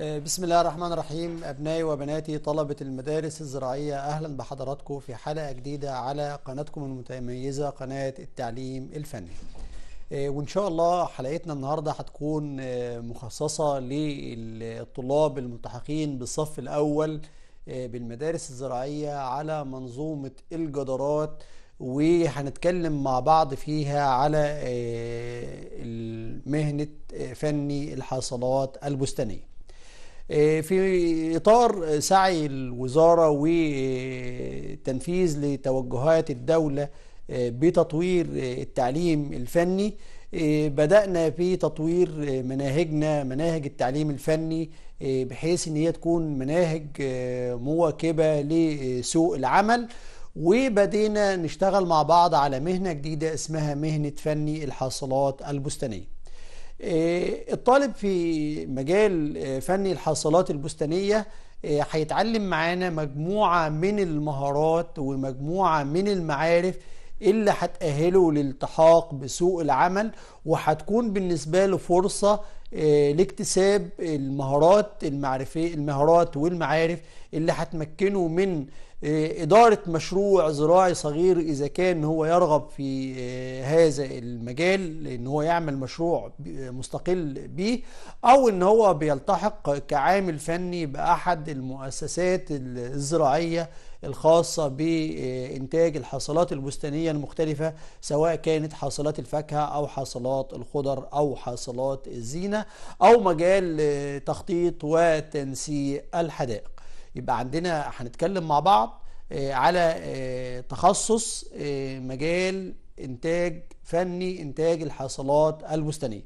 بسم الله الرحمن الرحيم أبنائي وبناتي طلبة المدارس الزراعية أهلا بحضراتكم في حلقة جديدة على قناتكم المتميزة قناة التعليم الفني آه، وإن شاء الله حلقتنا النهاردة هتكون آه، مخصصة للطلاب الملتحقين بالصف الأول آه، بالمدارس الزراعية على منظومة الجدارات وهنتكلم مع بعض فيها على مهنة فني الحاصلات البستانية آه، في إطار سعي الوزارة وتنفيذ لتوجهات الدولة آه، بتطوير التعليم الفني آه، بدأنا في تطوير مناهجنا مناهج التعليم الفني بحيث ان هي تكون مناهج مواكبة لسوق العمل وبدينا نشتغل مع بعض على مهنة جديدة اسمها مهنة فني الحاصلات البستانية آه، الطالب في مجال آه، فني الحاصلات البستانية آه، هيتعلم معانا مجموعة من المهارات ومجموعة من المعارف اللي هتأهله للالتحاق بسوق العمل وهتكون بالنسبة له فرصة آه، لاكتساب المهارات المعرفية المهارات والمعارف اللي هتمكنه من آه، إدارة مشروع زراعي صغير إذا كان هو يرغب في آه، هذا المجال إن هو يعمل مشروع مستقل به أو إن هو بيلتحق كعامل فني بأحد المؤسسات الزراعية الخاصة بإنتاج الحاصلات البستانية المختلفة سواء كانت حاصلات الفاكهة أو حاصلات الخضر أو حاصلات الزينة أو مجال تخطيط وتنسيق الحدائق يبقى عندنا هنتكلم مع بعض آه، على آه، تخصص آه، مجال إنتاج فني إنتاج الحاصلات البستانية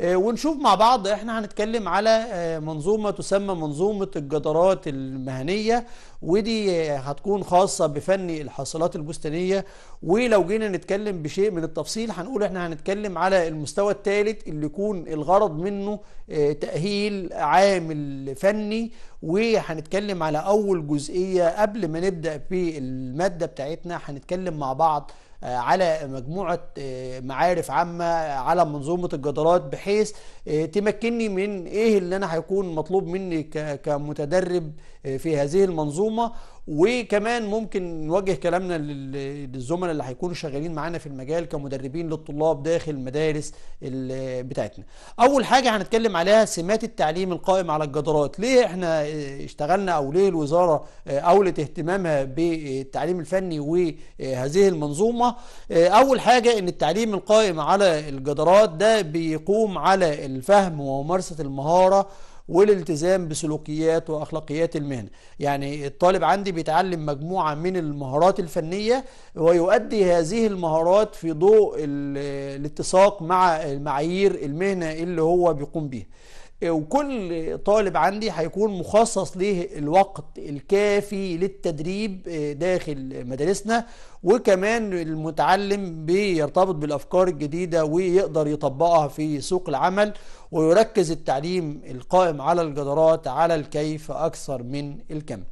آه، ونشوف مع بعض احنا هنتكلم على آه، منظومة تسمى منظومة الجدارات المهنية ودي هتكون خاصة بفني الحاصلات البستانية ولو جينا نتكلم بشيء من التفصيل هنقول احنا هنتكلم على المستوى الثالث اللي يكون الغرض منه آه، تأهيل عامل فني وهنتكلم على أول جزئية قبل ما نبدأ في المادة بتاعتنا هنتكلم مع بعض آه، على مجموعة آه، معارف عامة على منظومة الجدارات بحيث آه، تمكنني من ايه اللي انا هيكون مطلوب مني كمتدرب آه، في هذه المنظومه وكمان ممكن نوجه كلامنا للزملاء اللي هيكونوا شغالين معانا في المجال كمدربين للطلاب داخل المدارس بتاعتنا. اول حاجه هنتكلم عليها سمات التعليم القائم على الجدارات، ليه احنا آه، اشتغلنا او ليه الوزاره آه، اولت اهتمامها بالتعليم الفني وهذه المنظومه؟ اول حاجه ان التعليم القائم على الجدارات ده بيقوم على الفهم وممارسه المهاره والالتزام بسلوكيات واخلاقيات المهنه يعني الطالب عندي بيتعلم مجموعه من المهارات الفنيه ويؤدي هذه المهارات في ضوء الاتساق مع المعايير المهنه اللي هو بيقوم بيها وكل طالب عندي هيكون مخصص ليه الوقت الكافي للتدريب آه، داخل مدارسنا وكمان المتعلم بيرتبط بالافكار الجديده ويقدر يطبقها في سوق العمل ويركز التعليم القائم على الجدارات على الكيف أكثر من الكم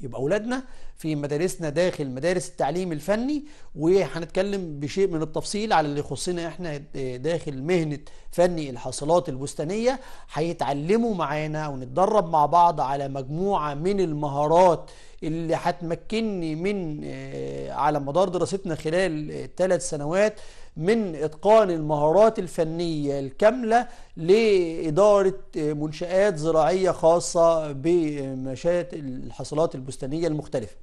يبقى أولادنا في مدارسنا داخل مدارس التعليم الفني وهنتكلم بشيء من التفصيل على اللي يخصنا احنا داخل مهنة فني الحاصلات البستانية هيتعلموا معانا ونتدرب مع بعض على مجموعة من المهارات اللي هتمكنني من آه، على مدار دراستنا خلال ثلاث آه، سنوات من إتقان المهارات الفنية الكاملة لإدارة منشآت زراعية خاصة بمشات الحصلات البستانية المختلفة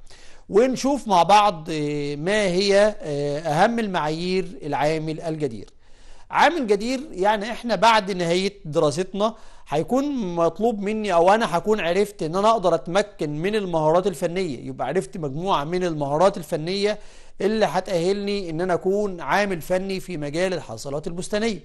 ونشوف مع بعض ما هي أهم المعايير العامل الجدير عامل جدير يعني احنا بعد نهاية دراستنا هيكون مطلوب مني او انا هكون عرفت ان انا اقدر اتمكن من المهارات الفنيه يبقى عرفت مجموعه من المهارات الفنيه اللي هتاهلني ان انا اكون عامل فني في مجال الحاصلات البستانيه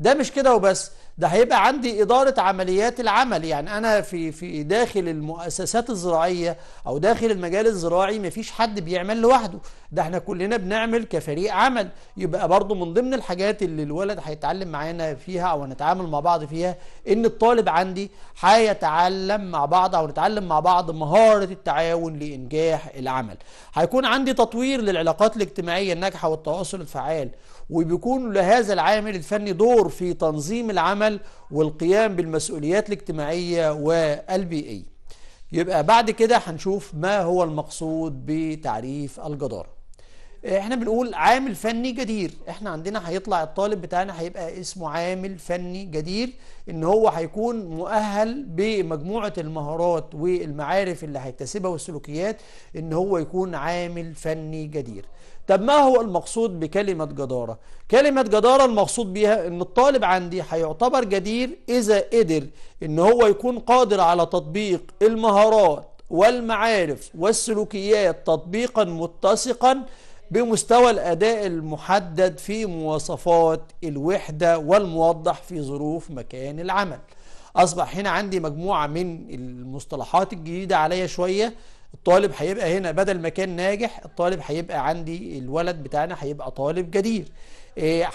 ده مش كده وبس ده هيبقى عندي إدارة عمليات العمل يعني أنا في في داخل المؤسسات الزراعية أو داخل المجال الزراعي مفيش حد بيعمل لوحده ده احنا كلنا بنعمل كفريق عمل يبقى برضو من ضمن الحاجات اللي الولد هيتعلم معانا فيها أو هنتعامل مع بعض فيها إن الطالب عندي هيتعلم مع بعض أو نتعلم مع بعض مهارة التعاون لإنجاح العمل هيكون عندي تطوير للعلاقات الاجتماعية الناجحة والتواصل الفعال وبيكون لهذا العامل الفني دور في تنظيم العمل والقيام بالمسؤوليات الاجتماعية والبيئية يبقى بعد كده هنشوف ما هو المقصود بتعريف الجدارة احنا بنقول عامل فني جدير احنا عندنا هيطلع الطالب بتاعنا هيبقى اسمه عامل فني جدير ان هو هيكون مؤهل بمجموعة المهارات والمعارف اللي هيكتسبها والسلوكيات ان هو يكون عامل فني جدير طب ما هو المقصود بكلمة جدارة كلمة جدارة المقصود بيها ان الطالب عندي هيعتبر جدير اذا قدر ان هو يكون قادر على تطبيق المهارات والمعارف والسلوكيات تطبيقا متسقا بمستوى الأداء المحدد في مواصفات الوحدة والموضح في ظروف مكان العمل أصبح هنا عندي مجموعة من المصطلحات الجديدة عليا شوية الطالب هيبقى هنا بدل ما كان ناجح الطالب هيبقى عندي الولد بتاعنا هيبقى طالب جدير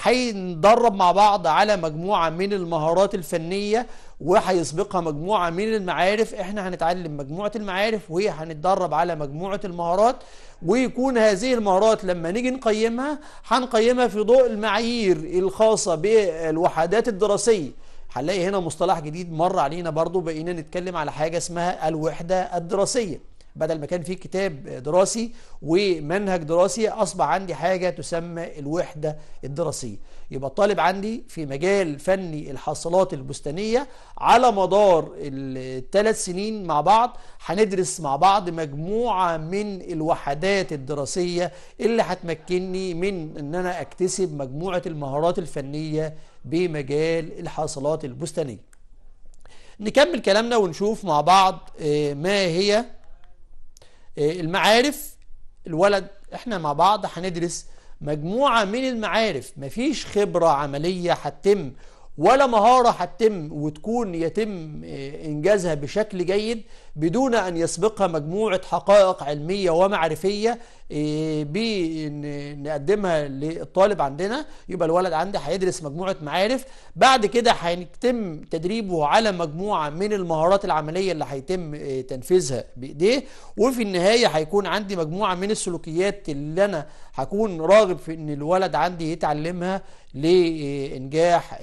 هندرب إيه، مع بعض على مجموعة من المهارات الفنية وهيسبقها مجموعة من المعارف احنا هنتعلم مجموعة المعارف وهي هنتدرب على مجموعة المهارات ويكون هذه المهارات لما نيجي نقيمها هنقيمها في ضوء المعايير الخاصة بالوحدات الدراسية هنلاقي هنا مصطلح جديد مر علينا برضو بقينا نتكلم على حاجة اسمها الوحدة الدراسية بدل ما كان في كتاب دراسي ومنهج دراسي اصبح عندي حاجه تسمى الوحده الدراسيه يبقى الطالب عندي في مجال فني الحاصلات البستانيه على مدار الثلاث سنين مع بعض هندرس مع بعض مجموعه من الوحدات الدراسيه اللي هتمكنني من ان انا اكتسب مجموعه المهارات الفنيه بمجال الحاصلات البستانيه نكمل كلامنا ونشوف مع بعض آه، ما هي آه، المعارف الولد احنا مع بعض هندرس مجموعة من المعارف مفيش خبرة عملية هتتم ولا مهارة هتتم وتكون يتم آه، إنجازها بشكل جيد بدون أن يسبقها مجموعة حقائق علمية ومعرفية إيه، بنقدمها للطالب عندنا يبقى الولد عندي هيدرس مجموعه معارف بعد كده هيتم تدريبه على مجموعه من المهارات العمليه اللي هيتم آه، تنفيذها بايديه وفي النهايه هيكون عندي مجموعه من السلوكيات اللي انا هكون راغب في ان الولد عندي يتعلمها لانجاح آه،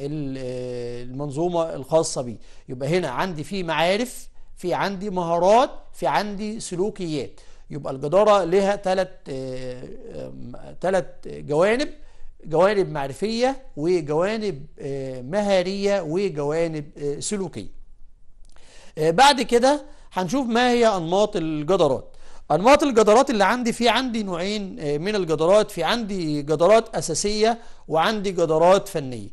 المنظومه الخاصه بيه يبقى هنا عندي في معارف في عندي مهارات في عندي سلوكيات يبقى الجدارة لها ثلاث ثلاث آه، آه، جوانب جوانب معرفية وجوانب آه، مهارية وجوانب سلوكية بعد كده هنشوف ما هي أنماط الجدارات أنماط الجدارات اللي عندي في عندي نوعين من الجدارات في عندي جدارات أساسية وعندي جدارات فنية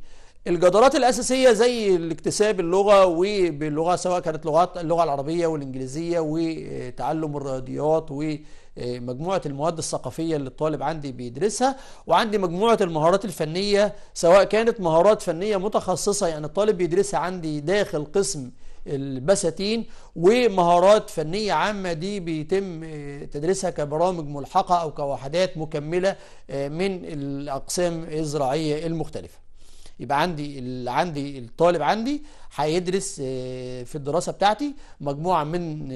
الجدارات الأساسية زي الاكتساب اللغة وباللغة سواء كانت لغات اللغة العربية والإنجليزية وتعلم الرياضيات ومجموعة المواد الثقافية اللي الطالب عندي بيدرسها وعندي مجموعة المهارات الفنية سواء كانت مهارات فنية متخصصة يعني الطالب بيدرسها عندي داخل قسم البساتين ومهارات فنية عامة دي بيتم تدريسها كبرامج ملحقة أو كوحدات مكملة من الأقسام الزراعية المختلفة يبقى عندي عندي الطالب عندي هيدرس آه، في الدراسه بتاعتي مجموعه من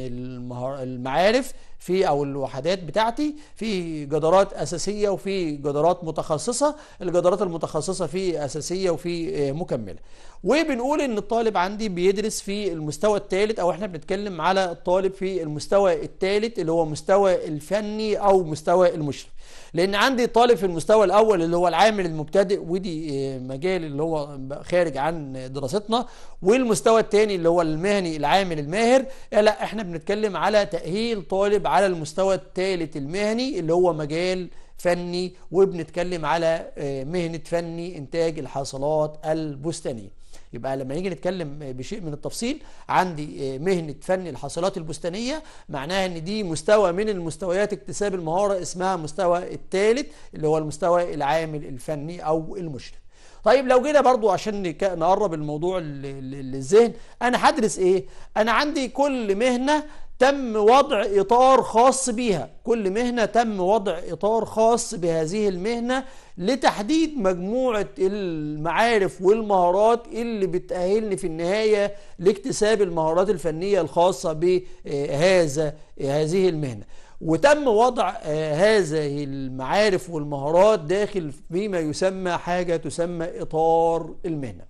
المعارف في او الوحدات بتاعتي في جدارات اساسيه وفي جدارات متخصصه الجدارات المتخصصه في اساسيه وفي آه، مكمله وبنقول ان الطالب عندي بيدرس في المستوى الثالث او احنا بنتكلم على الطالب في المستوى الثالث اللي هو مستوى الفني او مستوى المشرف لان عندي طالب في المستوى الاول اللي هو العامل المبتدئ ودي آه، مجال اللي هو خارج عن دراستنا والمستوى الثاني اللي هو المهني العامل الماهر لا احنا بنتكلم على تاهيل طالب على المستوى الثالث المهني اللي هو مجال فني وبنتكلم على آه، مهنه فني انتاج الحاصلات البستانيه يبقى لما نيجي نتكلم بشيء من التفصيل عندي آه، مهنه فن الحاصلات البستانيه معناها ان دي مستوى من المستويات اكتساب المهاره اسمها مستوى الثالث اللي هو المستوى العامل الفني او المشرف طيب لو جينا برضو عشان نقرب الموضوع للذهن انا هدرس ايه انا عندي كل مهنه تم وضع اطار خاص بيها كل مهنه تم وضع اطار خاص بهذه المهنه لتحديد مجموعة المعارف والمهارات اللي بتأهلني في النهاية لاكتساب المهارات الفنية الخاصة بهذا هذه المهنة وتم وضع هذه المعارف والمهارات داخل فيما يسمى حاجة تسمى إطار المهنة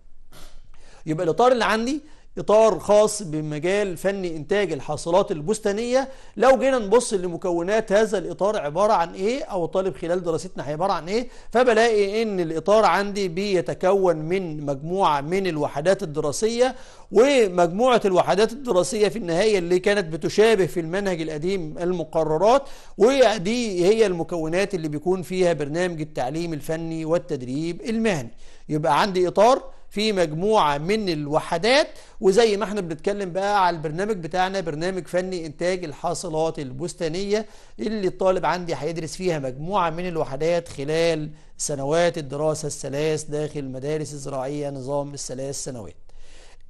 يبقى الإطار اللي عندي إطار خاص بمجال فني إنتاج الحاصلات البستانية لو جينا نبص لمكونات هذا الإطار عبارة عن إيه أو الطالب خلال دراستنا هيبقى عن إيه فبلاقي إن الإطار عندي بيتكون من مجموعة من الوحدات الدراسية ومجموعة الوحدات الدراسية في النهاية اللي كانت بتشابه في المنهج القديم المقررات ودي هي المكونات اللي بيكون فيها برنامج التعليم الفني والتدريب المهني يبقى عندي إطار في مجموعة من الوحدات وزي ما احنا بنتكلم بقى على البرنامج بتاعنا برنامج فني إنتاج الحاصلات البستانية اللي الطالب عندي هيدرس فيها مجموعة من الوحدات خلال سنوات الدراسة الثلاث داخل المدارس الزراعية نظام الثلاث سنوات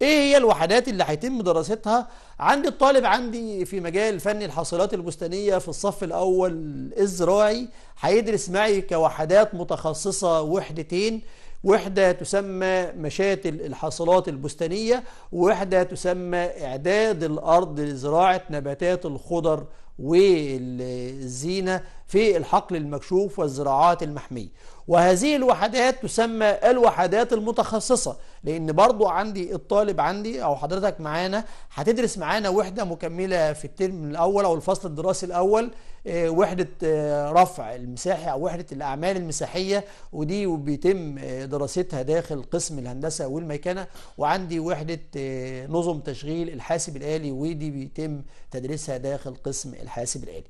ايه هي الوحدات اللي هيتم دراستها عند الطالب عندي في مجال فن الحاصلات البستانيه في الصف الاول الزراعي هيدرس معي كوحدات متخصصه وحدتين وحدة تسمى مشاتل الحاصلات البستانية ووحدة تسمى إعداد الأرض لزراعة نباتات الخضر والزينة في الحقل المكشوف والزراعات المحمية وهذه الوحدات تسمى الوحدات المتخصصة لأن برضو عندي الطالب عندي أو حضرتك معانا هتدرس معانا وحدة مكملة في الترم الأول أو الفصل الدراسي الأول آه، وحدة آه، رفع المساحي أو وحدة الأعمال المساحية ودي بيتم آه، دراستها داخل قسم الهندسة والميكانة وعندي وحدة نظم تشغيل الحاسب الآلي ودي بيتم تدريسها داخل قسم الحاسب الآلي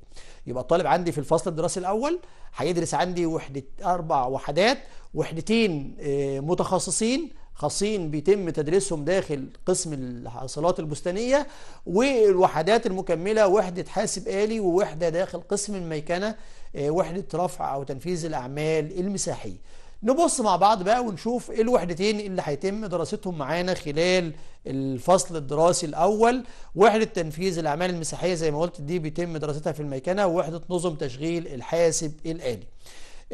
يبقى الطالب عندي في الفصل الدراسي الاول هيدرس عندي وحده اربع وحدات وحدتين آه، متخصصين خاصين بيتم تدريسهم داخل قسم الحاصلات البستانيه والوحدات المكمله وحده حاسب آلي ووحده داخل قسم الميكنه آه، وحده رفع او تنفيذ الاعمال المساحيه نبص مع بعض بقى ونشوف ايه الوحدتين اللي هيتم دراستهم معانا خلال الفصل الدراسي الاول وحده تنفيذ الاعمال المساحيه زي ما قلت دي بيتم دراستها في الميكنه ووحده نظم تشغيل الحاسب الالي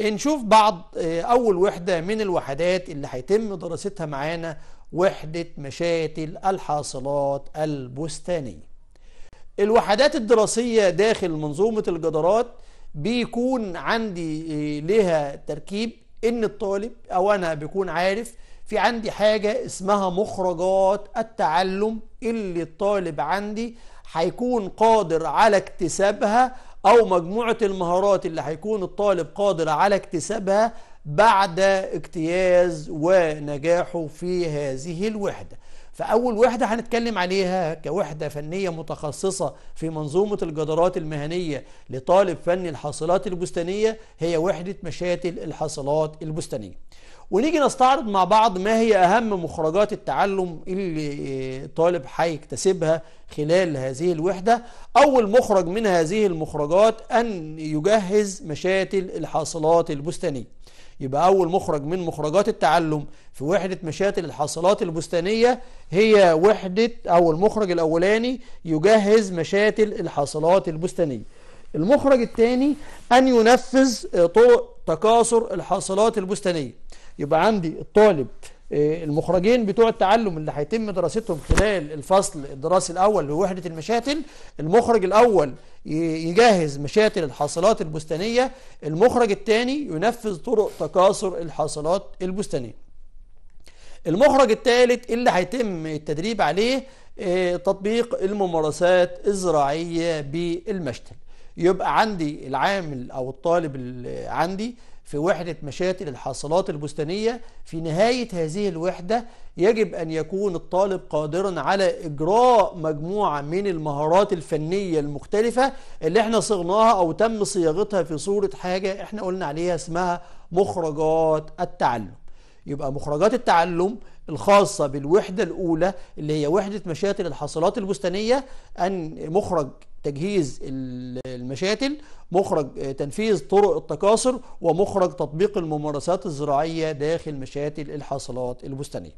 نشوف بعض آه، اول وحده من الوحدات اللي هيتم دراستها معانا وحده مشاتل الحاصلات البستانيه الوحدات الدراسيه داخل منظومه الجدارات بيكون عندي آه، لها تركيب ان الطالب او انا بكون عارف في عندي حاجة اسمها مخرجات التعلم اللي الطالب عندي هيكون قادر على اكتسابها او مجموعة المهارات اللي هيكون الطالب قادر على اكتسابها بعد اجتياز ونجاحه في هذه الوحدة فأول وحدة هنتكلم عليها كوحدة فنية متخصصة في منظومة الجدارات المهنية لطالب فني الحاصلات البستانية هي وحدة مشاتل الحاصلات البستانية ونيجي نستعرض مع بعض ما هي أهم مخرجات التعلم اللي طالب هيكتسبها خلال هذه الوحدة أول مخرج من هذه المخرجات أن يجهز مشاتل الحاصلات البستانية يبقى أول مخرج من مخرجات التعلم في وحدة مشاتل الحاصلات البستانية هي وحدة أو المخرج الأولاني يجهز مشاتل الحاصلات البستانية المخرج الثاني أن ينفذ طرق تكاثر الحاصلات البستانية يبقى عندي الطالب آه، المخرجين بتوع التعلم اللي هيتم دراستهم خلال الفصل الدراسي الاول لوحده المشاتل المخرج الاول يجهز مشاتل الحاصلات البستانيه المخرج الثاني ينفذ طرق تكاثر الحاصلات البستانيه المخرج الثالث اللي هيتم التدريب عليه آه، تطبيق الممارسات الزراعيه بالمشتل يبقى عندي العامل او الطالب اللي عندي في وحدة مشاتل الحاصلات البستانية في نهاية هذه الوحدة يجب أن يكون الطالب قادرا على إجراء مجموعة من المهارات الفنية المختلفة اللي احنا صغناها أو تم صياغتها في صورة حاجة احنا قلنا عليها اسمها مخرجات التعلم يبقى مخرجات التعلم الخاصة بالوحدة الأولى اللي هي وحدة مشاتل الحاصلات البستانية أن مخرج تجهيز المشاتل مخرج آه، تنفيذ طرق التكاثر ومخرج تطبيق الممارسات الزراعية داخل مشاتل الحاصلات البستانية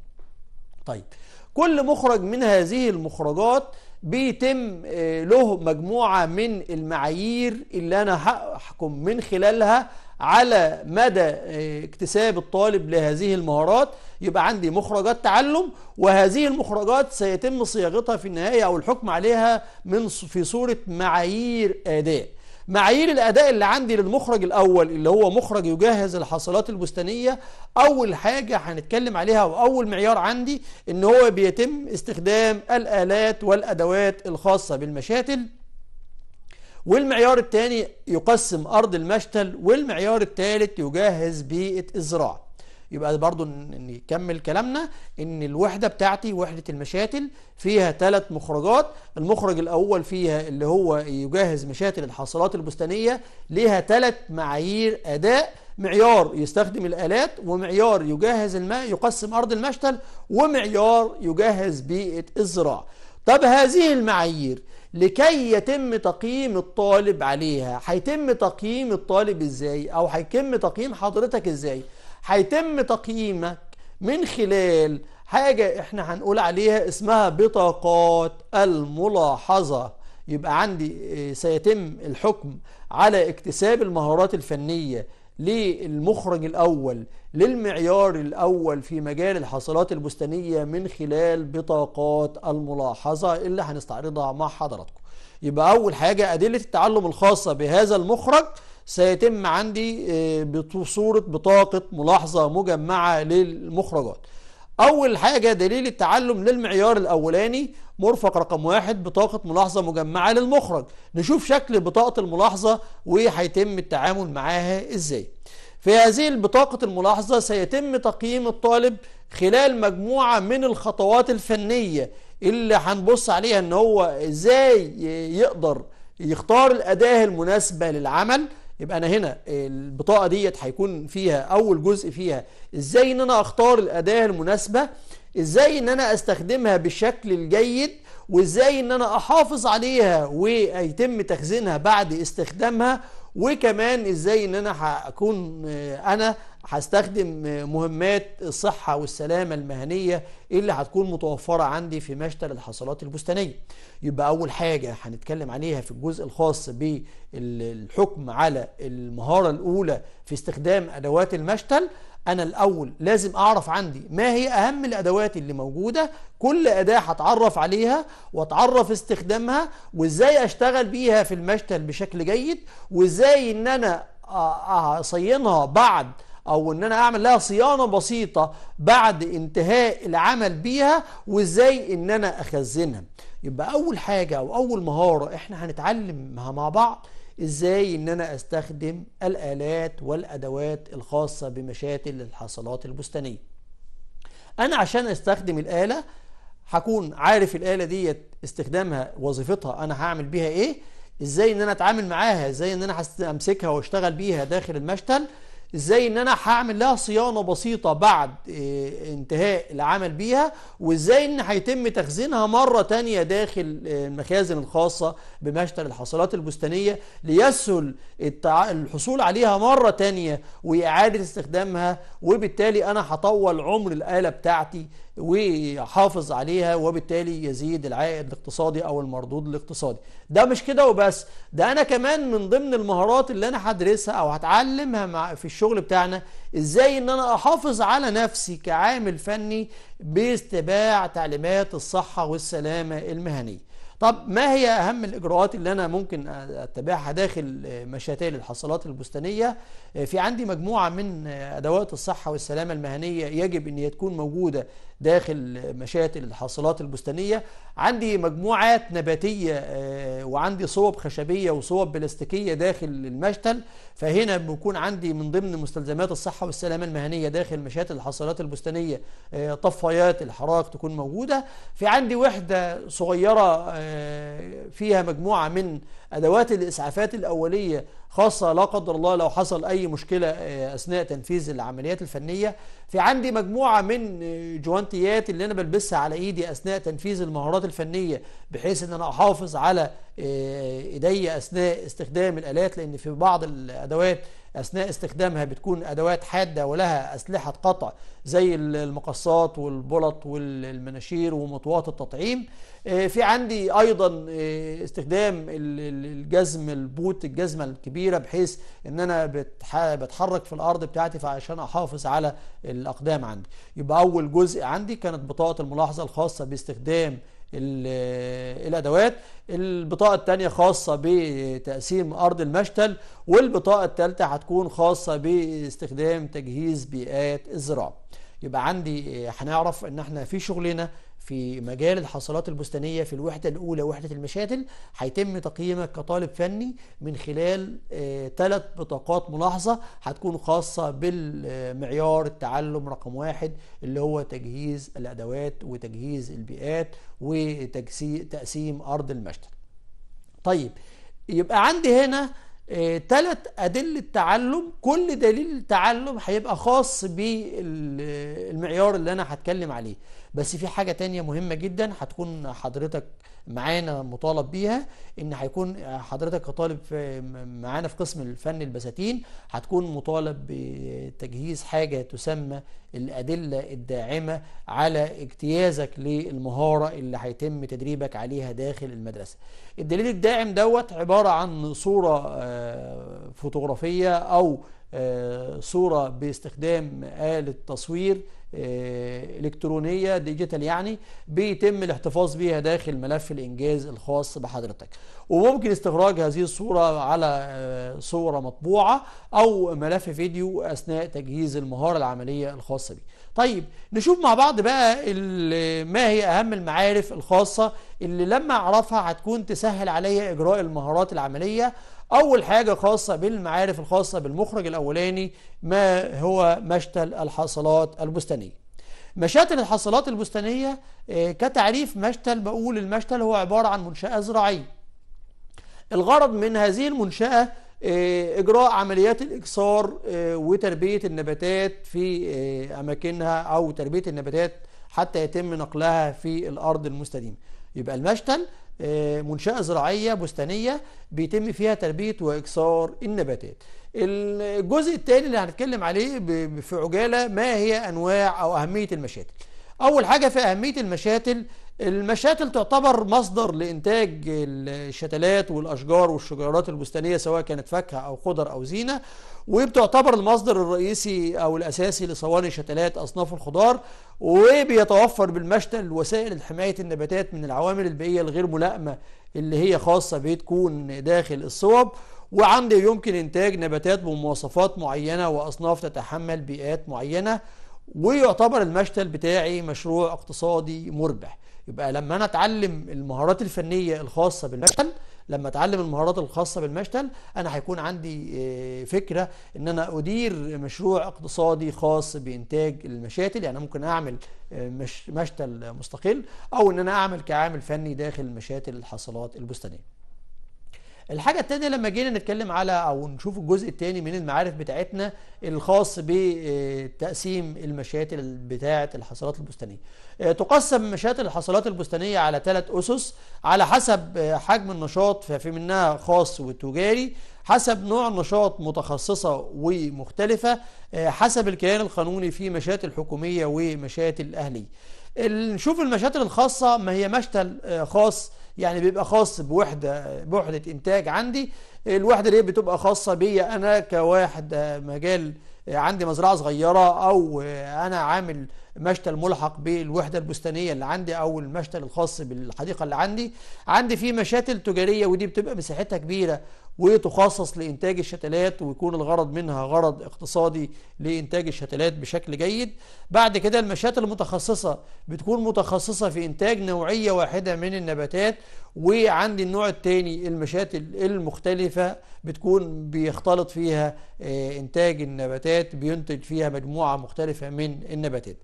طيب كل مخرج من هذه المخرجات بيتم آه، له مجموعة من المعايير اللي أنا هحكم من خلالها على مدى آه، اكتساب الطالب لهذه المهارات يبقى عندي مخرجات تعلم وهذه المخرجات سيتم صياغتها في النهاية أو الحكم عليها من في صورة معايير أداء معايير الأداء اللي عندي للمخرج الأول اللي هو مخرج يجهز الحصلات البستانية أول حاجة هنتكلم عليها وأول معيار عندي إن هو بيتم استخدام الآلات والأدوات الخاصة بالمشاتل والمعيار الثاني يقسم أرض المشتل والمعيار الثالث يجهز بيئة الزراعة يبقى برضو نكمل كلامنا ان الوحدة بتاعتي وحدة المشاتل فيها ثلاث مخرجات المخرج الاول فيها اللي هو يجهز مشاتل الحاصلات البستانية ليها ثلاث معايير اداء معيار يستخدم الالات ومعيار يجهز الماء يقسم ارض المشتل ومعيار يجهز بيئة الزراعة طب هذه المعايير لكي يتم تقييم الطالب عليها هيتم تقييم الطالب ازاي او هيتم تقييم حضرتك ازاي هيتم تقييمك من خلال حاجة احنا هنقول عليها اسمها بطاقات الملاحظة يبقى عندي آه، سيتم الحكم على اكتساب المهارات الفنية للمخرج الأول للمعيار الأول في مجال الحاصلات البستانية من خلال بطاقات الملاحظة اللي هنستعرضها مع حضراتكم يبقى أول حاجة أدلة التعلم الخاصة بهذا المخرج سيتم عندي آه، بصورة بطاقة ملاحظة مجمعة للمخرجات أول حاجة دليل التعلم للمعيار الأولاني مرفق رقم واحد بطاقة ملاحظة مجمعة للمخرج نشوف شكل بطاقة الملاحظة وهيتم التعامل معاها إزاي في هذه البطاقة الملاحظة سيتم تقييم الطالب خلال مجموعة من الخطوات الفنية اللي هنبص عليها ان هو ازاي يقدر يختار الأداة المناسبة للعمل يبقى انا هنا البطاقة ديت هيكون فيها اول جزء فيها ازاي ان انا اختار الأداة المناسبة ازاي ان انا استخدمها بالشكل الجيد وازاي ان انا احافظ عليها ويتم تخزينها بعد استخدامها وكمان ازاي ان انا هكون آه، انا هستخدم مهمات الصحة والسلامة المهنية اللي هتكون متوفرة عندي في مشتل الحصلات البستانية يبقى أول حاجة هنتكلم عليها في الجزء الخاص بالحكم على المهارة الأولى في استخدام أدوات المشتل أنا الأول لازم أعرف عندي ما هي أهم الأدوات اللي موجودة كل أداة هتعرف عليها وأتعرف استخدامها وإزاي أشتغل بيها في المشتل بشكل جيد وإزاي إن أنا أصينها بعد او ان انا اعمل لها صيانه بسيطه بعد انتهاء العمل بيها وازاي ان انا اخزنها يبقى اول حاجه او اول مهاره احنا هنتعلمها مع بعض ازاي ان انا استخدم الالات والادوات الخاصه بمشاتل الحصلات البستانيه انا عشان استخدم الاله هكون عارف الاله ديت استخدامها وظيفتها انا هعمل بيها ايه ازاي ان انا اتعامل معاها ازاي ان انا امسكها واشتغل بيها داخل المشتل ازاي ان انا هعمل لها صيانة بسيطة بعد آه، انتهاء العمل بيها وازاي ان هيتم تخزينها مرة تانية داخل آه، المخازن الخاصة بمشتل الحاصلات البستانية ليسهل الحصول عليها مرة تانية وإعادة استخدامها وبالتالي انا هطول عمر الآلة بتاعتي ويحافظ عليها وبالتالي يزيد العائد الاقتصادي او المردود الاقتصادي ده مش كده وبس ده انا كمان من ضمن المهارات اللي انا هدرسها او هتعلمها مع في الشغل بتاعنا ازاي ان انا احافظ على نفسي كعامل فني باستباع تعليمات الصحة والسلامة المهنية طب ما هي اهم الاجراءات اللي انا ممكن اتبعها داخل مشاتي الحصلات البستانيه في عندي مجموعه من ادوات الصحه والسلامه المهنيه يجب ان هي تكون موجوده داخل مشاتل الحاصلات البستانيه عندي مجموعات نباتيه آه، وعندي صوب خشبيه وصوب بلاستيكيه داخل المشتل فهنا بيكون عندي من ضمن مستلزمات الصحه والسلامه المهنيه داخل مشاتل الحاصلات البستانيه آه، طفايات الحرائق تكون موجوده في عندي وحده صغيره آه، فيها مجموعه من ادوات الاسعافات الاوليه خاصة لا قدر الله لو حصل أي مشكلة آه، أثناء تنفيذ العمليات الفنية في عندي مجموعة من آه، جوانتيات اللي أنا بلبسها على إيدي أثناء تنفيذ المهارات الفنية بحيث أن أنا أحافظ على آه، إيدي أثناء استخدام الآلات لأن في بعض الأدوات أثناء استخدامها بتكون أدوات حادة ولها أسلحة قطع زي المقصات والبلط والمناشير ومطوات التطعيم آه، في عندي ايضا آه، استخدام الجزم البوت الجزمه الكبيره بحيث ان انا بتحرك في الارض بتاعتي فعشان احافظ على الاقدام عندي يبقى اول جزء عندي كانت بطاقه الملاحظه الخاصه باستخدام آه، الادوات البطاقه الثانيه خاصه بتقسيم ارض المشتل والبطاقه الثالثه هتكون خاصه باستخدام تجهيز بيئات الزراعه يبقى عندي هنعرف ان احنا في شغلنا في مجال الحصلات البستانية في الوحدة الأولى وحدة المشاتل هيتم تقييمك كطالب فني من خلال ثلاث آه، بطاقات ملاحظة هتكون خاصة بالمعيار التعلم رقم واحد اللي هو تجهيز الأدوات وتجهيز البيئات وتقسيم أرض المشتل طيب يبقى عندي هنا ثلاث آه، أدلة تعلم كل دليل تعلم هيبقى خاص بالمعيار اللي أنا هتكلم عليه بس في حاجة تانية مهمة جدا هتكون حضرتك معانا مطالب بيها ان هيكون حضرتك كطالب معانا في قسم الفن البساتين هتكون مطالب بتجهيز حاجة تسمى الأدلة الداعمة على اجتيازك للمهارة اللي هيتم تدريبك عليها داخل المدرسة الدليل الداعم دوت عبارة عن صورة آه، فوتوغرافية أو آه، صورة باستخدام آلة تصوير آه، إلكترونية ديجيتال يعني بيتم الاحتفاظ بها داخل ملف الإنجاز الخاص بحضرتك وممكن استخراج هذه الصورة على آه، صورة مطبوعة أو ملف فيديو أثناء تجهيز المهارة العملية الخاصة بي طيب نشوف مع بعض بقى ما هي أهم المعارف الخاصة اللي لما أعرفها هتكون تسهل عليا إجراء المهارات العملية أول حاجة خاصة بالمعارف الخاصة بالمخرج الأولاني ما هو مشتل الحاصلات البستانية مشاتل الحاصلات البستانية آه، كتعريف مشتل بقول المشتل هو عبارة عن منشأة زراعية الغرض من هذه المنشأة آه، إجراء عمليات الإكسار آه، وتربية النباتات في أماكنها أو تربية النباتات حتى يتم نقلها في الأرض المستديمة يبقى المشتل آه، منشأة زراعية بستانية بيتم فيها تربية وإكسار النباتات الجزء الثاني اللي هنتكلم عليه في عجالة ما هي أنواع أو أهمية المشاتل أول حاجة في أهمية المشاتل المشاتل تعتبر مصدر لإنتاج الشتلات والأشجار والشجيرات البستانية سواء كانت فاكهة أو خضر أو زينة وبتعتبر المصدر الرئيسي أو الأساسي لصواني شتلات أصناف الخضار وبيتوفر بالمشتل وسائل حماية النباتات من العوامل البيئية الغير ملائمة اللي هي خاصة بتكون داخل الصوب وعنده يمكن إنتاج نباتات بمواصفات معينة وأصناف تتحمل بيئات معينة ويعتبر المشتل بتاعي مشروع اقتصادي مربح يبقى لما انا اتعلم المهارات الفنيه الخاصه بالمشتل لما اتعلم المهارات الخاصه بالمشتل انا هيكون عندي آه، فكره ان انا ادير مشروع اقتصادي خاص بانتاج المشاتل يعني ممكن اعمل آه، مشتل مستقل او ان انا اعمل كعامل فني داخل مشاتل الحصلات البستانيه الحاجة التانية لما جينا نتكلم على أو نشوف الجزء التاني من المعارف بتاعتنا الخاص بتقسيم المشاتل بتاعة الحصلات البستانية آه، تقسم مشاتل الحصلات البستانية على ثلاث أسس على حسب آه، حجم النشاط ففي منها خاص وتجاري حسب نوع النشاط متخصصة ومختلفة آه، حسب الكيان القانوني في مشاتل حكومية ومشاتل أهلية نشوف المشاتل الخاصة ما هي مشتل خاص يعني بيبقى خاص بوحدة بوحدة إنتاج عندي الوحدة هي بتبقى خاصة بيا أنا كواحد مجال عندي مزرعة صغيرة أو أنا عامل مشتل ملحق بالوحدة البستانية اللي عندي أو المشتل الخاص بالحديقة اللي عندي عندي فيه مشاتل تجارية ودي بتبقى مساحتها كبيرة وتخصص لإنتاج الشتلات ويكون الغرض منها غرض اقتصادي لإنتاج الشتلات بشكل جيد بعد كده المشات المتخصصة بتكون متخصصة في إنتاج نوعية واحدة من النباتات وعند النوع الثاني المشات المختلفة بتكون بيختلط فيها آه، إنتاج النباتات بينتج فيها مجموعة مختلفة من النباتات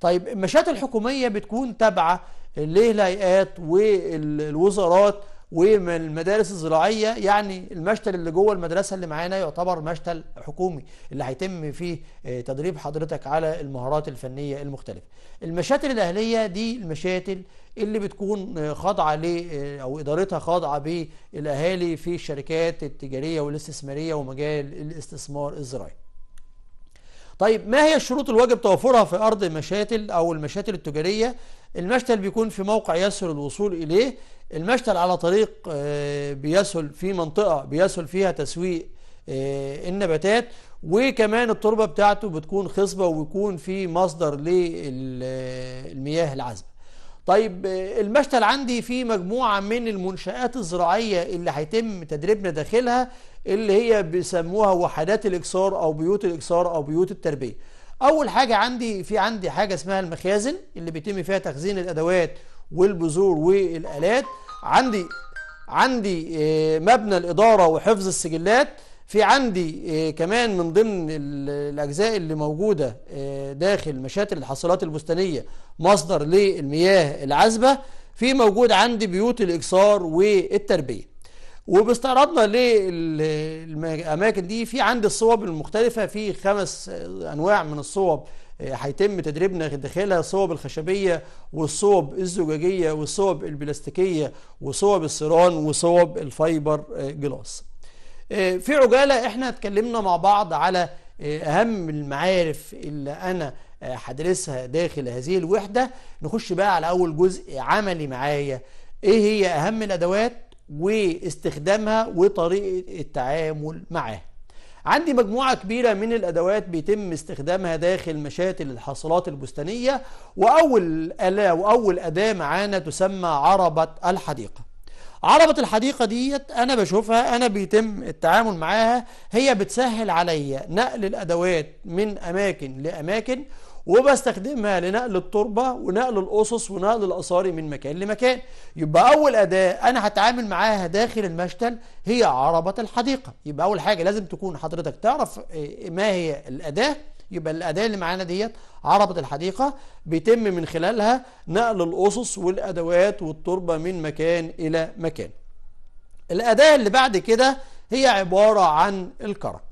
طيب المشات الحكومية بتكون تابعة للهيئات والوزارات ومن المدارس الزراعيه يعني المشتل اللي جوه المدرسه اللي معانا يعتبر مشتل حكومي اللي هيتم فيه آه، تدريب حضرتك على المهارات الفنيه المختلفه. المشاتل الاهليه دي المشاتل اللي بتكون آه، خاضعه ل آه، او ادارتها خاضعه بالاهالي في الشركات التجاريه والاستثماريه ومجال الاستثمار الزراعي. طيب ما هي الشروط الواجب توفرها في ارض مشاتل او المشاتل التجاريه؟ المشتل بيكون في موقع يسهل الوصول اليه المشتل على طريق آه، بيسهل في منطقة بيسهل فيها تسويق آه، النباتات وكمان التربة بتاعته بتكون خصبة ويكون في مصدر للمياه العذبة طيب آه، المشتل عندي فيه مجموعة من المنشآت الزراعية اللي هيتم تدريبنا داخلها اللي هي بيسموها وحدات الإكسار أو بيوت الإكسار أو بيوت التربية أول حاجة عندي في عندي حاجة اسمها المخازن اللي بيتم فيها تخزين الأدوات والبذور والآلات عندي عندي آه، مبنى الإدارة وحفظ السجلات في عندي آه، كمان من ضمن الأجزاء اللي موجودة آه، داخل مشاتل الحاصلات البستانية مصدر للمياه العذبة في موجود عندي بيوت الإكسار والتربية وباستعراضنا للأماكن دي في عندي الصوب المختلفة في خمس أنواع من الصوب هيتم تدريبنا داخلها صوب الخشبيه والصوب الزجاجيه والصوب البلاستيكيه وصوب السيران وصوب الفايبر جلاس. آه، في عجاله احنا اتكلمنا مع بعض على آه، اهم المعارف اللي انا آه، هدرسها داخل هذه الوحده نخش بقى على اول جزء عملي معايا ايه هي اهم الادوات واستخدامها وطريقه التعامل معاها عندي مجموعة كبيرة من الأدوات بيتم استخدامها داخل مشاتل الحاصلات البستانية وأول ألا وأول أداة معانا تسمى عربة الحديقة عربة الحديقة ديت أنا بشوفها أنا بيتم التعامل معاها هي بتسهل عليا نقل الأدوات من أماكن لأماكن وبستخدمها لنقل التربة ونقل الأسس ونقل الأصاري من مكان لمكان يبقى أول أداة أنا هتعامل معاها داخل المشتل هي عربة الحديقة يبقى أول حاجة لازم تكون حضرتك تعرف آه، ما هي الأداة يبقى الأداة اللي معانا ديت عربة الحديقة بيتم من خلالها نقل الأسس والأدوات والتربة من مكان إلى مكان الأداة اللي بعد كده هي عبارة عن الكرك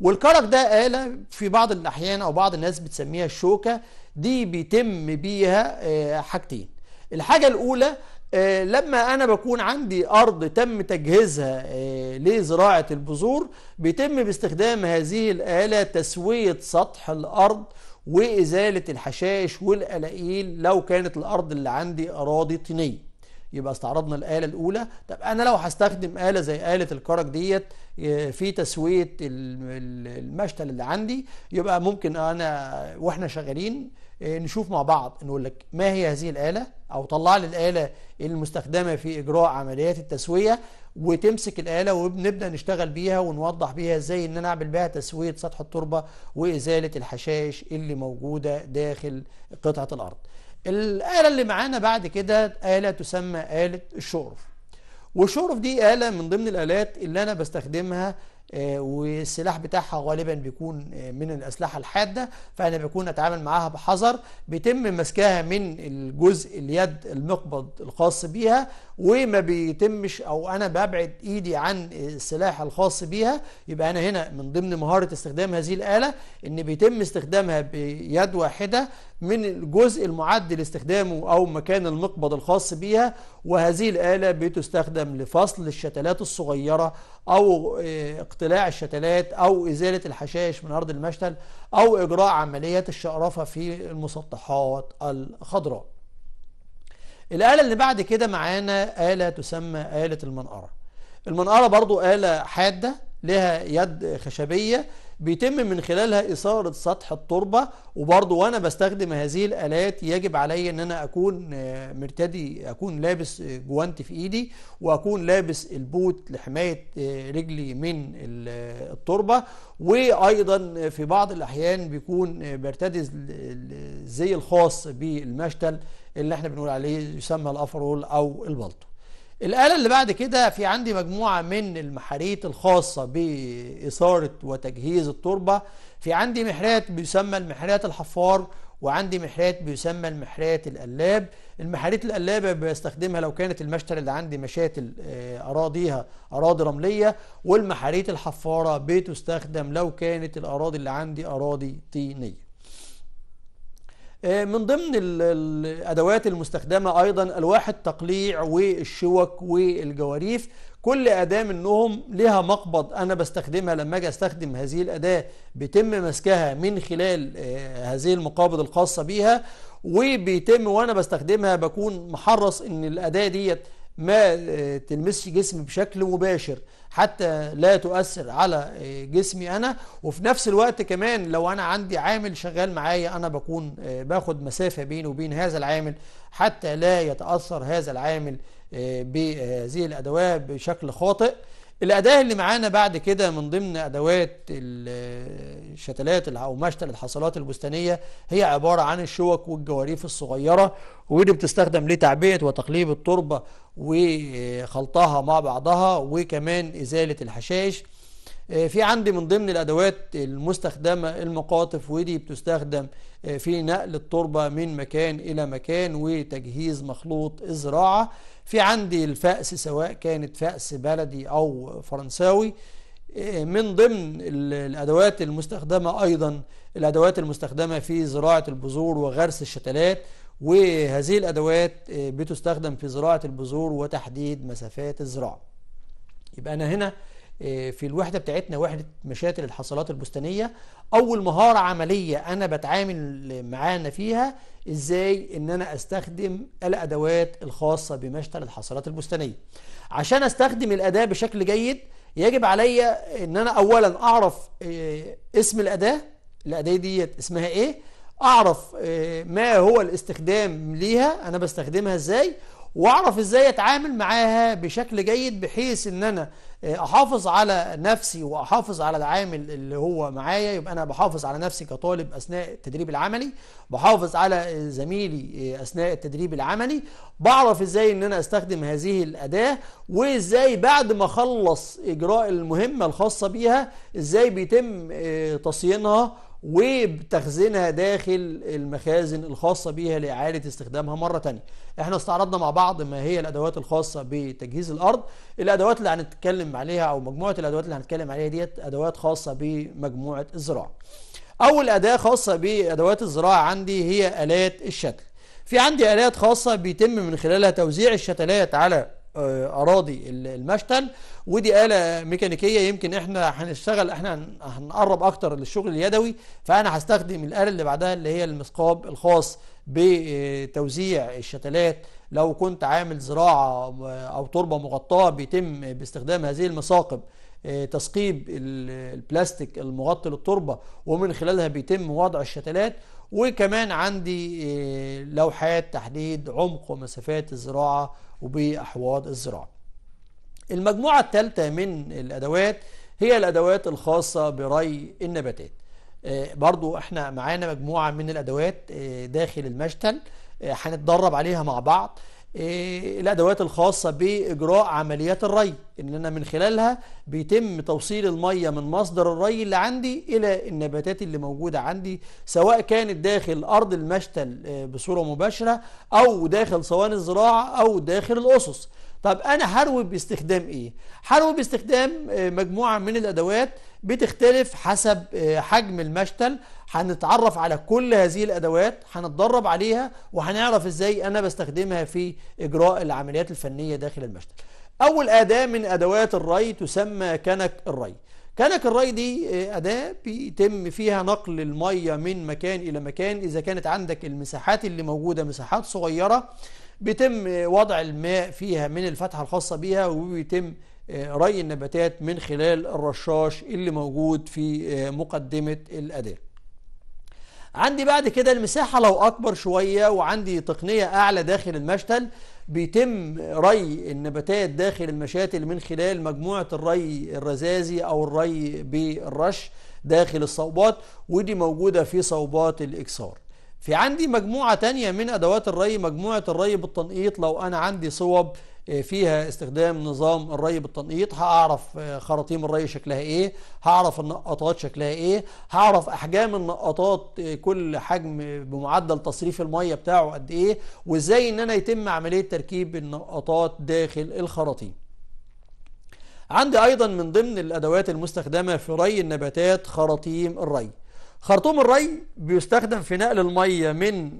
والكرك ده آلة في بعض الأحيان أو بعض الناس بتسميها الشوكة دي بيتم بيها آه، حاجتين الحاجة الأولى آه، لما أنا بكون عندي أرض تم تجهيزها آه، لزراعة البذور بيتم باستخدام هذه الآلة تسوية سطح الأرض وإزالة الحشائش والقلاقيل لو كانت الأرض اللي عندي أراضي طينية يبقى استعرضنا الآلة الأولى طب أنا لو هستخدم آلة زي آلة الكرك ديت آه، في تسوية المشتل اللي عندي يبقى ممكن أنا وإحنا شغالين آه، نشوف مع بعض نقول لك ما هي هذه الآلة أو طلع لي الآلة المستخدمة في إجراء عمليات التسوية وتمسك الآلة وبنبدأ نشتغل بيها ونوضح بيها إزاي إن أنا أعمل بيها تسوية سطح التربة وإزالة الحشائش اللي موجودة داخل قطعة الأرض الآلة اللي معانا بعد كده آلة تسمى آلة الشرف والشرف دي آلة من ضمن الآلات اللي أنا بستخدمها آه، والسلاح بتاعها غالبا بيكون آه، من الاسلحه الحاده فانا بكون اتعامل معاها بحذر بيتم مسكها من الجزء اليد المقبض الخاص بيها وما بيتمش او انا ببعد ايدي عن السلاح الخاص بيها يبقى انا هنا من ضمن مهاره استخدام هذه الاله ان بيتم استخدامها بيد واحده من الجزء المعد لاستخدامه او مكان المقبض الخاص بيها وهذه الآلة بتستخدم لفصل الشتلات الصغيرة أو آه، اقتلاع الشتلات أو إزالة الحشائش من أرض المشتل أو إجراء عمليات الشقرفة في المسطحات الخضراء الآلة اللي بعد كده معانا آلة تسمى آلة المنقرة المنقرة برضو آلة حادة لها يد خشبية بيتم من خلالها إثارة سطح التربة وبرضو وأنا بستخدم هذه الآلات يجب علي أن أنا أكون مرتدي أكون لابس جوانتي في إيدي وأكون لابس البوت لحماية رجلي من التربة وأيضا في بعض الأحيان بيكون برتدي الزي الخاص بالمشتل اللي احنا بنقول عليه يسمى الأفرول أو البلطو الآلة اللي بعد كده في عندي مجموعة من المحاريت الخاصة بإثارة وتجهيز التربة في عندي محرات بيسمى المحرات الحفار وعندي محرات بيسمى المحرات القلاب المحاريت القلابة بستخدمها لو كانت المشتل اللي عندي مشاتل آه، أراضيها أراضي رملية والمحاريت الحفارة بتستخدم لو كانت الأراضي اللي عندي أراضي طينية آه، من ضمن الأدوات المستخدمة أيضا ألواح التقليع والشوك والجواريف كل أداة منهم لها مقبض أنا بستخدمها لما أجي أستخدم هذه الأداة بيتم مسكها من خلال آه، هذه المقابض الخاصة بيها وبيتم وأنا بستخدمها بكون محرص إن الأداة ديت ما آه، تلمسش جسمي بشكل مباشر حتى لا تؤثر على آه، جسمي انا وفي نفس الوقت كمان لو انا عندي عامل شغال معايا انا بكون آه، باخد مسافه بيني وبين هذا العامل حتى لا يتاثر هذا العامل آه، بهذه الادوات بشكل خاطئ الأداة اللي معانا بعد كده من ضمن أدوات الشتلات أو مشتل الحصلات البستانية هي عبارة عن الشوك والجواريف الصغيرة ودي بتستخدم لتعبئة وتقليب التربة وخلطها مع بعضها وكمان إزالة الحشائش آه، في عندي من ضمن الأدوات المستخدمة المقاطف ودي بتستخدم آه، في نقل التربة من مكان إلى مكان وتجهيز مخلوط الزراعة في عندي الفأس سواء كانت فأس بلدي أو فرنساوي آه، من ضمن الأدوات المستخدمة أيضا الأدوات المستخدمة في زراعة البذور وغرس الشتلات وهذه الأدوات آه، بتستخدم في زراعة البذور وتحديد مسافات الزراعة يبقى أنا هنا آه، في الوحده بتاعتنا وحده مشاتل الحصلات البستانيه اول مهاره عمليه انا بتعامل معانا فيها ازاي ان انا استخدم الادوات الخاصه بمشتل الحصلات البستانيه عشان استخدم الاداه بشكل جيد يجب عليا ان انا اولا اعرف آه، اسم الاداه الاداه ديت اسمها ايه اعرف آه، ما هو الاستخدام ليها انا بستخدمها ازاي واعرف ازاي اتعامل معاها بشكل جيد بحيث ان انا آه، احافظ على نفسي واحافظ على العامل اللي هو معايا يبقى انا بحافظ على نفسي كطالب اثناء التدريب العملي بحافظ على آه، زميلي آه، اثناء التدريب العملي بعرف ازاي ان انا استخدم هذه الاداه وازاي بعد ما اخلص اجراء المهمه الخاصه بيها ازاي بيتم تصيينها وبتخزينها داخل المخازن الخاصة بها لإعادة استخدامها مرة تانية احنا استعرضنا مع بعض ما هي الأدوات الخاصة بتجهيز الأرض الأدوات اللي هنتكلم عليها أو مجموعة الأدوات اللي هنتكلم عليها ديت أدوات خاصة بمجموعة الزراعة أول أداة خاصة بأدوات الزراعة عندي هي آلات الشتل في عندي آلات خاصة بيتم من خلالها توزيع الشتلات على آه، اراضي المشتل ودي آلة ميكانيكية يمكن احنا هنشتغل احنا هنقرب اكتر للشغل اليدوي فانا هستخدم الآلة اللي بعدها اللي هي المسقاب الخاص بتوزيع الشتلات لو كنت عامل زراعة آه، او تربة مغطاة بيتم باستخدام هذه المساقب آه، تثقيب البلاستيك المغطي للتربة ومن خلالها بيتم وضع الشتلات وكمان عندي آه، لوحات تحديد عمق ومسافات الزراعة وبأحواض الزراعة المجموعة الثالثة من الأدوات هي الأدوات الخاصة بري النباتات آه، برضو احنا معانا مجموعة من الأدوات آه، داخل المشتل هنتدرب عليها مع بعض إيه، الادوات الخاصه باجراء عمليات الري ان انا من خلالها بيتم توصيل الميه من مصدر الري اللي عندي الى النباتات اللي موجوده عندي سواء كانت داخل ارض المشتل آه، بصوره مباشره او داخل صواني الزراعه او داخل الاسس طب انا هروي باستخدام ايه هروي باستخدام آه، مجموعه من الادوات بتختلف حسب آه، حجم المشتل هنتعرف على كل هذه الادوات هنتدرب عليها وهنعرف ازاي انا بستخدمها في اجراء العمليات الفنيه داخل المشتل اول اداه من ادوات الري تسمى كنك الري كنك الري دي آه، أداة بيتم فيها نقل المية من مكان إلى مكان إذا كانت عندك المساحات اللي موجودة مساحات صغيرة بيتم وضع الماء فيها من الفتحة الخاصة بيها وبيتم آه، ري النباتات من خلال الرشاش اللي موجود في آه، مقدمة الأداة عندي بعد كده المساحة لو أكبر شوية وعندي تقنية أعلى داخل المشتل بيتم ري النباتات داخل المشاتل من خلال مجموعة الري الرزازي أو الري بالرش داخل الصوبات ودي موجودة في صوبات الإكسار في عندي مجموعة تانية من أدوات الري مجموعة الري بالتنقيط لو أنا عندي صوب آه، فيها استخدام نظام الري بالتنقيط هعرف آه، خراطيم الري شكلها ايه هعرف النقطات شكلها ايه هعرف احجام النقطات آه، كل حجم بمعدل تصريف الميه بتاعه قد ايه وازاي ان انا يتم عمليه تركيب النقطات داخل الخراطيم عندي ايضا من ضمن الادوات المستخدمه في ري النباتات خراطيم الري خرطوم الري بيستخدم في نقل المية من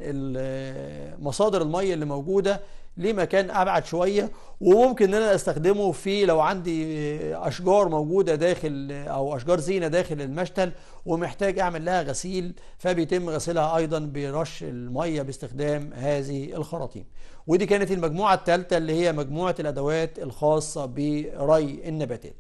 مصادر المية اللي موجودة لمكان أبعد شوية وممكن إن أنا أستخدمه في لو عندي أشجار موجودة داخل أو أشجار زينة داخل المشتل ومحتاج أعمل لها غسيل فبيتم غسيلها أيضا برش المية باستخدام هذه الخراطيم ودي كانت المجموعة الثالثة اللي هي مجموعة الأدوات الخاصة بري النباتات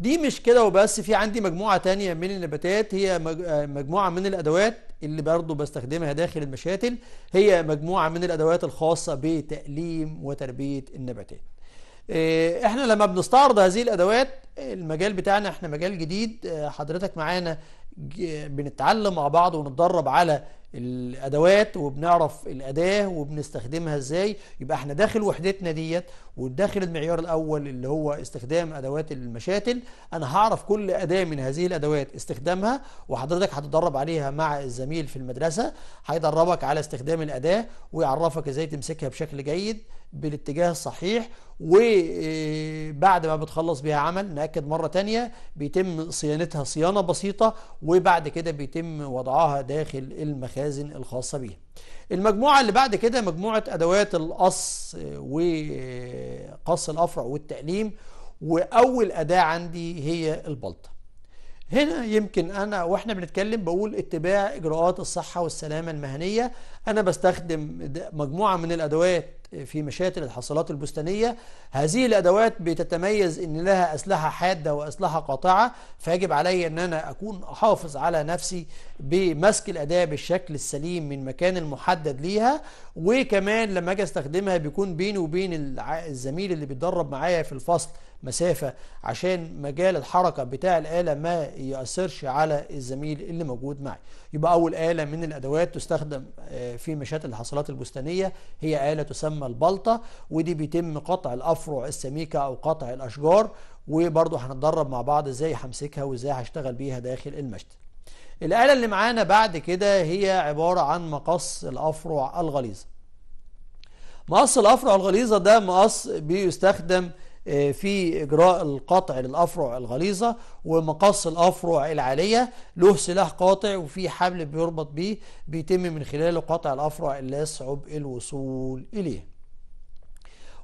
دي مش كده وبس في عندي مجموعة تانية من النباتات هي آه، مجموعة من الأدوات اللي برضو بستخدمها داخل المشاتل هي مجموعة من الأدوات الخاصة بتأليم وتربية النباتات آه، احنا لما بنستعرض هذه الادوات المجال بتاعنا احنا مجال جديد آه، حضرتك معانا بنتعلم مع بعض ونتدرب على الادوات وبنعرف الاداه وبنستخدمها ازاي يبقى احنا داخل وحدتنا ديت وداخل المعيار الاول اللي هو استخدام ادوات المشاتل انا هعرف كل اداه من هذه الادوات استخدامها وحضرتك هتدرب عليها مع الزميل في المدرسه هيدربك على استخدام الاداه ويعرفك ازاي تمسكها بشكل جيد بالاتجاه الصحيح وبعد آه، ما بتخلص بيها عمل نأكد مرة تانية بيتم صيانتها صيانة بسيطة وبعد كده بيتم وضعها داخل المخازن الخاصة بيها المجموعة اللي بعد كده مجموعة أدوات القص آه، وقص آه، الأفرع والتأليم وأول أداة عندي هي البلطة هنا يمكن انا واحنا بنتكلم بقول اتباع اجراءات الصحه والسلامه المهنيه انا بستخدم مجموعه من الادوات في مشاتل الحصالات البستانية هذه الأدوات بتتميز أن لها أسلحة حادة وأسلحة قاطعة فيجب علي أن أنا أكون أحافظ على نفسي بمسك الأداة بالشكل السليم من مكان المحدد ليها وكمان لما أجي أستخدمها بيكون بيني وبين الزميل اللي بيتدرب معايا في الفصل مسافة عشان مجال الحركة بتاع الآلة ما يأثرش على الزميل اللي موجود معي يبقى أول آلة من الأدوات تستخدم آه، في مشاتل الحصلات البستانية هي آلة تسمى البلطة ودي بيتم قطع الأفرع السميكة أو قطع الأشجار وبرضه هنتدرب مع بعض ازاي همسكها وازاي هشتغل بيها داخل المشتل الآلة اللي معانا بعد كده هي عبارة عن مقص الأفرع الغليظة مقص الأفرع الغليظة ده مقص بيستخدم آه، في إجراء القطع للأفرع الغليظة ومقص الأفرع العالية له سلاح قاطع وفي حبل بيربط بيه بيتم من خلاله قطع الأفرع اللي يصعب الوصول إليه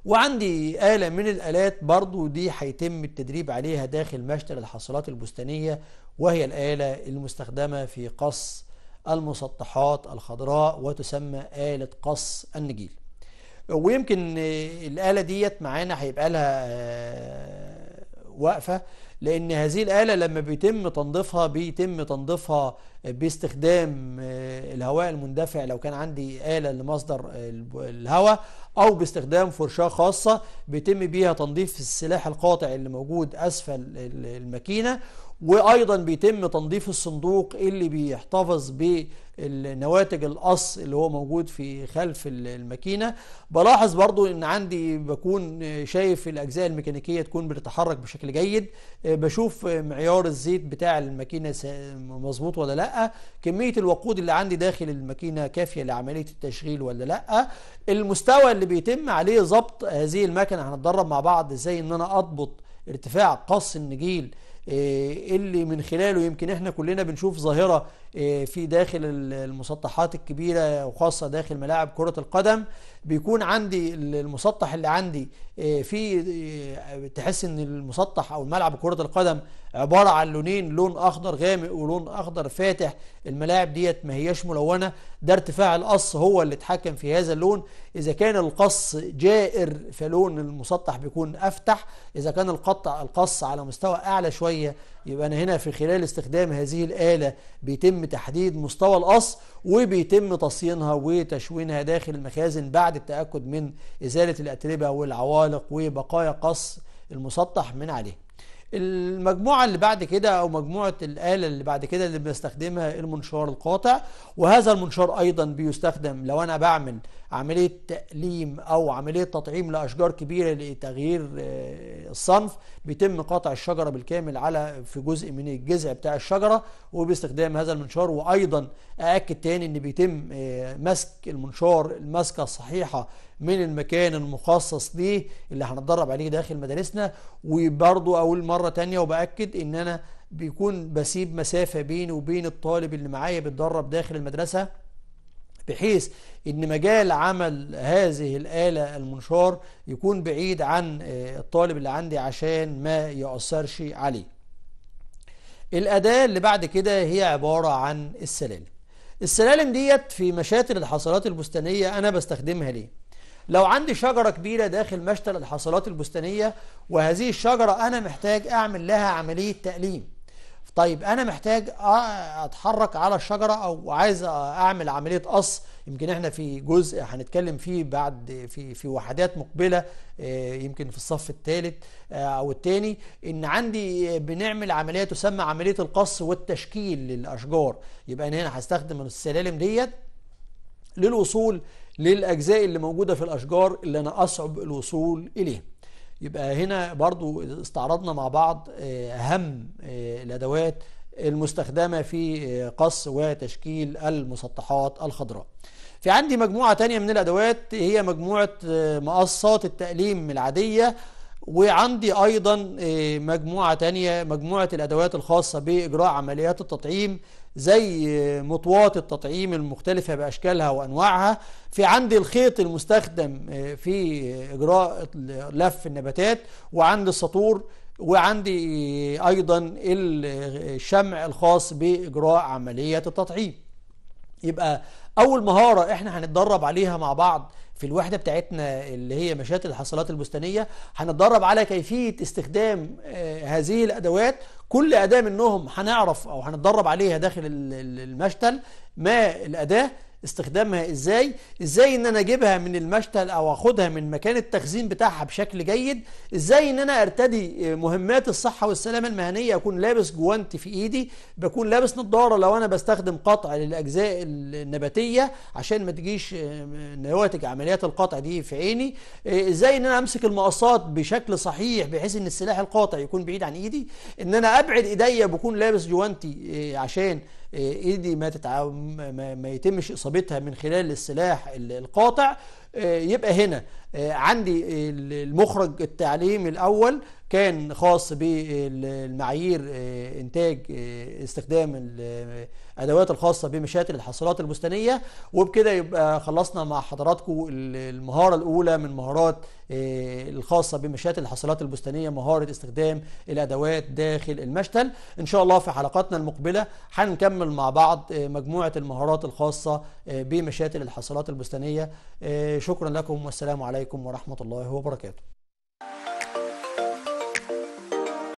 وعندي آلة من الآلات برضو دي هيتم التدريب عليها داخل مشتل الحاصلات البستانية وهي الآلة المستخدمة في قص المسطحات الخضراء وتسمى آلة قص النجيل ويمكن الآلة ديت معانا هيبقى لها آه، وقفة لأن هذه الآلة لما بيتم تنظيفها بيتم تنظيفها باستخدام آه، الهواء المندفع لو كان عندي آلة لمصدر الهواء أو باستخدام فرشاة خاصة بيتم بيها تنظيف السلاح القاطع اللي موجود أسفل الماكينة وايضا بيتم تنظيف الصندوق اللي بيحتفظ بالنواتج القص اللي هو موجود في خلف الماكينه بلاحظ برضو ان عندي بكون شايف الاجزاء الميكانيكيه تكون بتتحرك بشكل جيد بشوف معيار الزيت بتاع الماكينه مظبوط ولا لا كميه الوقود اللي عندي داخل الماكينه كافيه لعمليه التشغيل ولا لا المستوى اللي بيتم عليه ضبط هذه المكنه هنتدرب مع بعض ازاي ان انا اضبط ارتفاع قص النجيل آه، إيه اللي من خلاله يمكن احنا كلنا بنشوف ظاهرة آه، في داخل المسطحات الكبيرة وخاصة داخل ملاعب كرة القدم بيكون عندي المسطح اللي عندي آه، في تحس ان المسطح او الملعب كرة القدم عباره عن لونين لون اخضر غامق ولون اخضر فاتح الملاعب ديت ما هياش ملونه ده ارتفاع القص هو اللي اتحكم في هذا اللون اذا كان القص جائر فلون المسطح بيكون افتح اذا كان القطع القص على مستوى اعلى شويه يبقى انا هنا في خلال استخدام هذه الاله بيتم تحديد مستوى القص وبيتم تصينها وتشوينها داخل المخازن بعد التاكد من ازاله الاتربه والعوالق وبقايا قص المسطح من عليه المجموعة اللي بعد كده أو مجموعة الآلة اللي بعد كده اللي بنستخدمها المنشار القاطع وهذا المنشار أيضا بيستخدم لو أنا بعمل عملية تأليم أو عملية تطعيم لأشجار كبيرة لتغيير آه، الصنف بيتم قطع الشجرة بالكامل على في جزء من الجذع بتاع الشجرة وباستخدام هذا المنشار وأيضا أأكد تاني إن بيتم آه، مسك المنشار المسكة الصحيحة من المكان المخصص ليه اللي هنتدرب عليه داخل مدارسنا وبرضه اقول مره تانية وباكد ان انا بيكون بسيب مسافه بيني وبين الطالب اللي معايا بيتدرب داخل المدرسه بحيث ان مجال عمل هذه الاله المنشار يكون بعيد عن آه، الطالب اللي عندي عشان ما ياثرش عليه الاداه اللي بعد كده هي عباره عن السلالم السلالم ديت في مشاتل الحصلات البستانيه انا بستخدمها ليه لو عندي شجرة كبيرة داخل مشتل الحاصلات البستانية وهذه الشجرة أنا محتاج أعمل لها عملية تأليم طيب أنا محتاج أتحرك على الشجرة أو عايز أعمل عملية قص يمكن احنا في جزء هنتكلم فيه بعد في في وحدات مقبله آه، يمكن في الصف الثالث آه، او الثاني ان عندي بنعمل عمليه تسمى عمليه القص والتشكيل للاشجار يبقى انا هنا هستخدم السلالم ديت للوصول للأجزاء اللي موجودة في الأشجار اللي أنا أصعب الوصول إليها يبقى هنا برضو استعرضنا مع بعض آه، أهم آه، الأدوات المستخدمة في آه، قص وتشكيل المسطحات الخضراء في عندي مجموعة تانية من الأدوات هي مجموعة مقصات التأليم العادية وعندي أيضا مجموعة تانية مجموعة الأدوات الخاصة بإجراء عمليات التطعيم زي مطوات التطعيم المختلفة بأشكالها وأنواعها في عندي الخيط المستخدم آه، في إجراء لف النباتات وعندي السطور وعندي أيضا الشمع الخاص بإجراء عملية التطعيم يبقى أول مهارة إحنا هنتدرب عليها مع بعض في الوحدة بتاعتنا اللي هي مشات الحصلات البستانية هنتدرب على كيفية استخدام آه، هذه الأدوات كل أداة منهم هنعرف أو هنتدرب عليها داخل المشتل ما الأداة استخدامها ازاي ازاي ان انا اجيبها من المشتل او اخدها من مكان التخزين بتاعها بشكل جيد ازاي ان انا ارتدي آه، مهمات الصحه والسلامه المهنيه اكون لابس جوانتي في ايدي بكون لابس نظاره لو انا بستخدم قطع للاجزاء النباتيه عشان ما تجيش آه، نواتج عمليات القطع دي في عيني آه، ازاي ان انا امسك المقصات بشكل صحيح بحيث ان السلاح القاطع يكون بعيد عن ايدي ان انا ابعد ايديا بكون لابس جوانتي عشان إيه، ايدي ما تتع... ما يتمش اصابتها من خلال السلاح القاطع إيه، يبقى هنا إيه، عندي المخرج التعليمي الاول كان خاص بالمعايير آه، انتاج آه، استخدام الادوات آه، الخاصه بمشاتل الحاصلات البستانيه وبكده يبقى خلصنا مع حضراتكم المهاره الاولى من مهارات الخاصه بمشاتل الحاصلات البستانيه مهاره استخدام الادوات داخل المشتل ان شاء الله في حلقاتنا المقبله هنكمل مع بعض مجموعه المهارات الخاصه بمشاتل الحاصلات البستانيه شكرا لكم والسلام عليكم ورحمه الله وبركاته